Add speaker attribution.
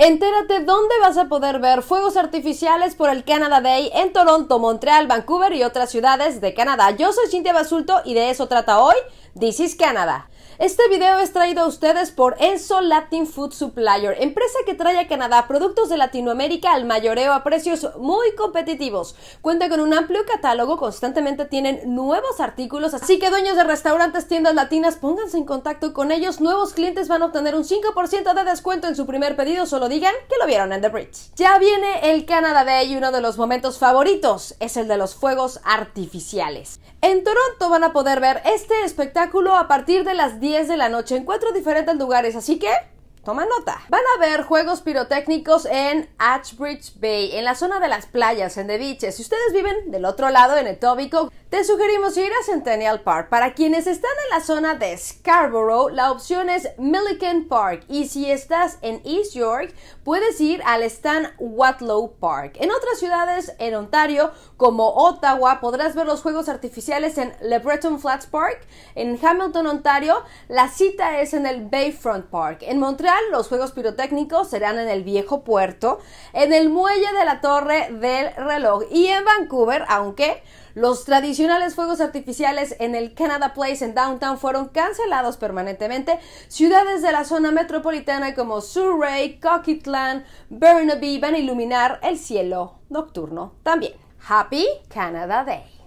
Speaker 1: Entérate dónde vas a poder ver fuegos artificiales por el Canada Day en Toronto, Montreal, Vancouver y otras ciudades de Canadá. Yo soy Cintia Basulto y de eso trata hoy This is Canada. Este video es traído a ustedes por Enzo Latin Food Supplier, empresa que trae a Canadá productos de Latinoamérica al mayoreo a precios muy competitivos. Cuenta con un amplio catálogo, constantemente tienen nuevos artículos, así que dueños de restaurantes, tiendas latinas, pónganse en contacto con ellos. Nuevos clientes van a obtener un 5% de descuento en su primer pedido, solo digan que lo vieron en The Bridge. Ya viene el Canadá Day y uno de los momentos favoritos es el de los fuegos artificiales. En Toronto van a poder ver este espectáculo a partir de las 10 10 de la noche en cuatro diferentes lugares. Así que Toma nota. Van a ver juegos pirotécnicos en Ashbridge Bay, en la zona de las playas, en The Beaches. Si ustedes viven del otro lado, en Etobicoke, te sugerimos ir a Centennial Park. Para quienes están en la zona de Scarborough, la opción es Milliken Park. Y si estás en East York, puedes ir al Stan Watlow Park. En otras ciudades en Ontario, como Ottawa, podrás ver los juegos artificiales en Le Breton Flats Park. En Hamilton, Ontario, la cita es en el Bayfront Park. En Montreal, los juegos pirotécnicos serán en el viejo puerto, en el muelle de la Torre del Reloj y en Vancouver, aunque los tradicionales fuegos artificiales en el Canada Place en Downtown fueron cancelados permanentemente. Ciudades de la zona metropolitana como Surrey, Coquitlam, Burnaby van a iluminar el cielo nocturno también. Happy Canada Day.